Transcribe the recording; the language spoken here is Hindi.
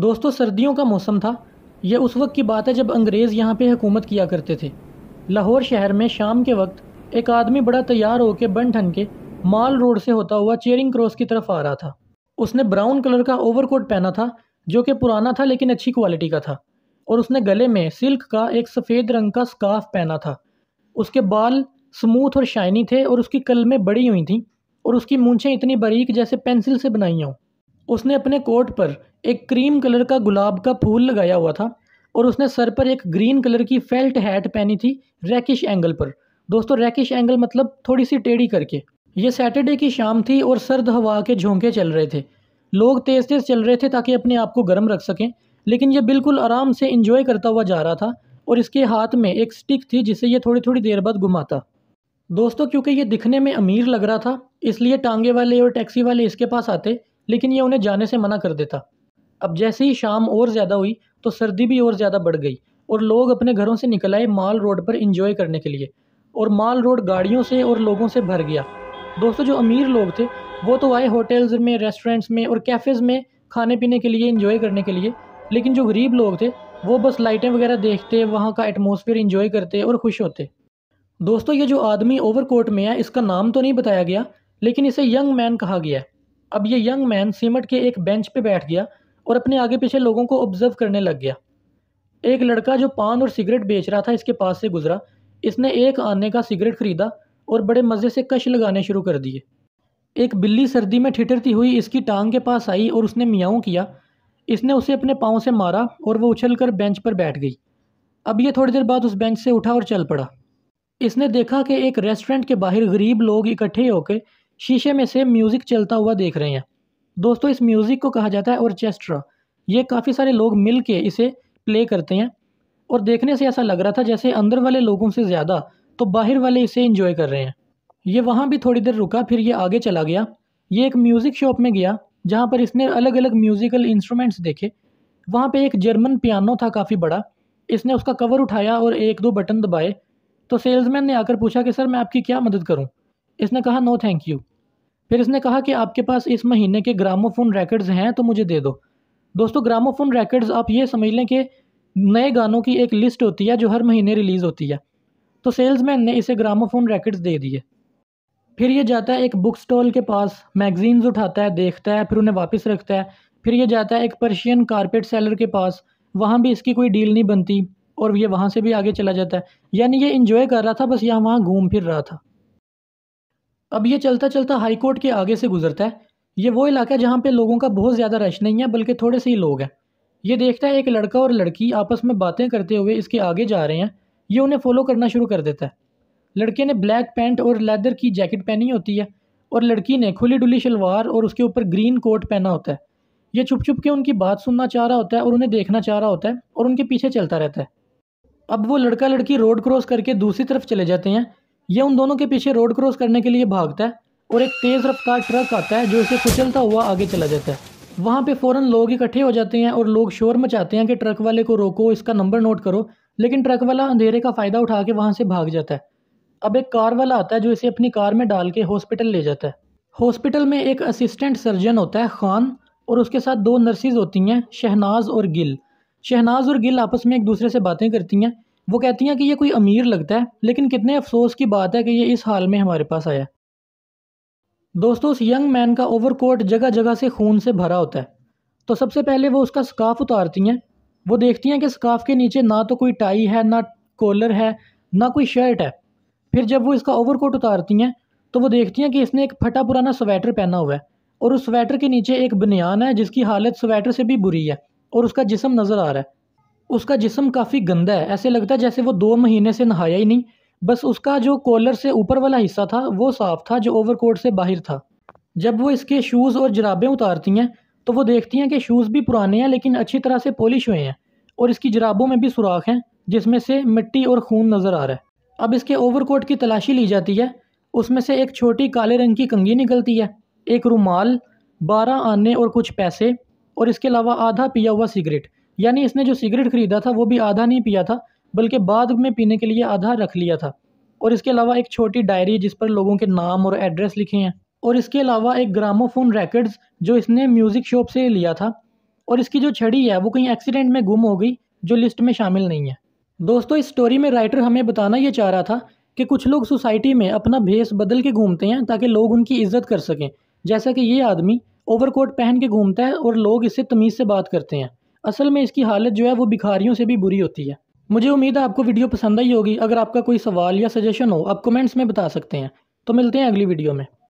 दोस्तों सर्दियों का मौसम था यह उस वक्त की बात है जब अंग्रेज़ यहाँ पे हुकूमत किया करते थे लाहौर शहर में शाम के वक्त एक आदमी बड़ा तैयार होकर बन ठन के माल रोड से होता हुआ चेयरिंग क्रॉस की तरफ आ रहा था उसने ब्राउन कलर का ओवरकोट पहना था जो कि पुराना था लेकिन अच्छी क्वालिटी का था और उसने गले में सिल्क का एक सफ़ेद रंग का स्काफ पहना था उसके बाल स्मूथ और शाइनी थे और उसकी कलमें बड़ी हुई थीं और उसकी मूँछें इतनी बारीक जैसे पेंसिल से बनाई हों उसने अपने कोट पर एक क्रीम कलर का गुलाब का फूल लगाया हुआ था और उसने सर पर एक ग्रीन कलर की फेल्ट हैट पहनी थी रैकिश एंगल पर दोस्तों रैकिश एंगल मतलब थोड़ी सी टेढ़ी करके ये सैटरडे की शाम थी और सर्द हवा के झोंके चल रहे थे लोग तेज़ तेज़ चल रहे थे ताकि अपने आप को गर्म रख सकें लेकिन ये बिल्कुल आराम से इंजॉय करता हुआ जा रहा था और इसके हाथ में एक स्टिक थी जिसे ये थोड़ी थोड़ी देर बाद घुमाता दोस्तों क्योंकि ये दिखने में अमीर लग रहा था इसलिए टांगे वाले और टैक्सी वाले इसके पास आते लेकिन ये उन्हें जाने से मना कर देता अब जैसे ही शाम और ज़्यादा हुई तो सर्दी भी और ज़्यादा बढ़ गई और लोग अपने घरों से निकल आए माल रोड पर इंजॉय करने के लिए और माल रोड गाड़ियों से और लोगों से भर गया दोस्तों जो अमीर लोग थे वो तो आए होटल्स में रेस्टोरेंट्स में और कैफ़ेज़ में खाने पीने के लिए इंजॉय करने के लिए लेकिन जो गरीब लोग थे वो बस लाइटें वगैरह देखते वहाँ का एटमोसफियर इंजॉय करते और खुश होते दोस्तों ये जो आदमी ओवरकोट में है इसका नाम तो नहीं बताया गया लेकिन इसे यंग मैन कहा गया है अब ये यंग मैन सीमट के एक बेंच पे बैठ गया और अपने आगे पीछे लोगों को ऑब्जर्व करने लग गया एक लड़का जो पान और सिगरेट बेच रहा था इसके पास से गुजरा इसने एक आने का सिगरेट खरीदा और बड़े मज़े से कश लगाने शुरू कर दिए एक बिल्ली सर्दी में ठिठरती हुई इसकी टांग के पास आई और उसने मियाऊ किया इसने उसे अपने पाँव से मारा और वह उछल कर बेंच पर बैठ गई अब यह थोड़ी देर बाद उस बेंच से उठा और चल पड़ा इसने देखा कि एक रेस्टोरेंट के बाहर गरीब लोग इकट्ठे होकर शीशे में से म्यूज़िक चलता हुआ देख रहे हैं दोस्तों इस म्यूज़िक को कहा जाता है ऑर्केस्ट्रा ये काफ़ी सारे लोग मिल के इसे प्ले करते हैं और देखने से ऐसा लग रहा था जैसे अंदर वाले लोगों से ज़्यादा तो बाहर वाले इसे इन्जॉय कर रहे हैं ये वहाँ भी थोड़ी देर रुका फिर ये आगे चला गया ये एक म्यूज़िक शॉप में गया जहाँ पर इसने अलग अलग म्यूज़िकल इंस्ट्रूमेंट्स देखे वहाँ पे एक जर्मन पियानो था काफ़ी बड़ा इसने उसका कवर उठाया और एक दो बटन दबाए तो सेल्समैन ने आकर पूछा कि सर मैं आपकी क्या मदद करूँ इसने कहा नो थैंक यू फिर इसने कहा कि आपके पास इस महीने के ग्रामोफोन रैकेट्स हैं तो मुझे दे दो दोस्तों ग्रामोफोन रैकेट्स आप ये समझ लें कि नए गानों की एक लिस्ट होती है जो हर महीने रिलीज़ होती है तो सेल्समैन ने इसे ग्रामोफोन रैकेट्स दे दिए फिर ये जाता है एक बुक स्टॉल के पास मैगजीन्स उठाता है देखता है फिर उन्हें वापस रखता है फिर ये जाता है एक पर्शियन कारपेट सेलर के पास वहाँ भी इसकी कोई डील नहीं बनती और ये वहाँ से भी आगे चला जाता है यानी ये इन्जॉय कर रहा था बस यहाँ वहाँ घूम फिर रहा था अब ये चलता चलता हाई कोर्ट के आगे से गुजरता है ये वो इलाका है जहाँ पे लोगों का बहुत ज़्यादा रश नहीं है बल्कि थोड़े से ही लोग हैं ये देखता है एक लड़का और लड़की आपस में बातें करते हुए इसके आगे जा रहे हैं ये उन्हें फॉलो करना शुरू कर देता है लड़के ने ब्लैक पैंट और लेदर की जैकेट पहनी होती है और लड़की ने खुली डुली शलवार और उसके ऊपर ग्रीन कोट पहना होता है ये छुप छुप के उनकी बात सुनना चाह रहा होता है और उन्हें देखना चाह रहा होता है और उनके पीछे चलता रहता है अब वो लड़का लड़की रोड क्रॉस करके दूसरी तरफ चले जाते हैं यह उन दोनों के पीछे रोड क्रॉस करने के लिए भागता है और एक तेज़ रफ्तार ट्रक आता है जो इसे कुचलता हुआ आगे चला जाता है वहाँ पे फ़ौरन लोग इकट्ठे हो जाते हैं और लोग शोर मचाते हैं कि ट्रक वाले को रोको इसका नंबर नोट करो लेकिन ट्रक वाला अंधेरे का फ़ायदा उठा के वहाँ से भाग जाता है अब एक कार वाला आता है जो इसे अपनी कार में डाल के हॉस्पिटल ले जाता है हॉस्पिटल में एक असिस्टेंट सर्जन होता है खान और उसके साथ दो नर्सिस होती हैं शहनाज और गिल शहनाज और गिल आपस में एक दूसरे से बातें करती हैं वो कहती हैं कि ये कोई अमीर लगता है लेकिन कितने अफसोस की बात है कि ये इस हाल में हमारे पास आया दोस्तों उस यंग मैन का ओवरकोट जगह जगह से खून से भरा होता है तो सबसे पहले वो उसका स्काफ उतारती हैं वो देखती हैं कि स्काफ के नीचे ना तो कोई टाई है ना कॉलर है ना कोई शर्ट है फिर जब वो इसका ओवरकोट उतारती हैं तो वो देखती हैं कि इसने एक फटा पुराना स्वेटर पहना हुआ है और उस स्वेटर के नीचे एक बनियान है जिसकी हालत स्वेटर से भी बुरी है और उसका जिसम नज़र आ रहा है उसका जिसम काफ़ी गंदा है ऐसे लगता है जैसे वो दो महीने से नहाया ही नहीं बस उसका जो कॉलर से ऊपर वाला हिस्सा था वो साफ़ था जो ओवरकोट से बाहर था जब वो इसके शूज़ और जराबें उतारती हैं तो वो देखती हैं कि शूज़ भी पुराने हैं लेकिन अच्छी तरह से पॉलिश हुए हैं और इसकी जराबों में भी सुराख हैं जिसमें से मिट्टी और खून नज़र आ रहा है अब इसके ओवरकोट की तलाशी ली जाती है उसमें से एक छोटी काले रंग की कंगी निकलती है एक रुमाल बारह आने और कुछ पैसे और इसके अलावा आधा पिया हुआ सिगरेट यानी इसने जो सिगरेट ख़रीदा था वो भी आधा नहीं पिया था बल्कि बाद में पीने के लिए आधा रख लिया था और इसके अलावा एक छोटी डायरी जिस पर लोगों के नाम और एड्रेस लिखे हैं और इसके अलावा एक ग्रामोफोन रैकेट्स जो इसने म्यूज़िक शॉप से लिया था और इसकी जो छड़ी है वो कहीं एक्सीडेंट में गुम हो गई जो लिस्ट में शामिल नहीं है दोस्तों इस स्टोरी में राइटर हमें बताना ये चाह रहा था कि कुछ लोग सोसाइटी में अपना भेस बदल के घूमते हैं ताकि लोग उनकी इज्जत कर सकें जैसा कि ये आदमी ओवरकोट पहन के घूमता है और लोग इससे तमीज़ से बात करते हैं असल में इसकी हालत जो है वो भिखारियों से भी बुरी होती है मुझे उम्मीद है आपको वीडियो पसंद आई होगी अगर आपका कोई सवाल या सजेशन हो आप कमेंट्स में बता सकते हैं तो मिलते हैं अगली वीडियो में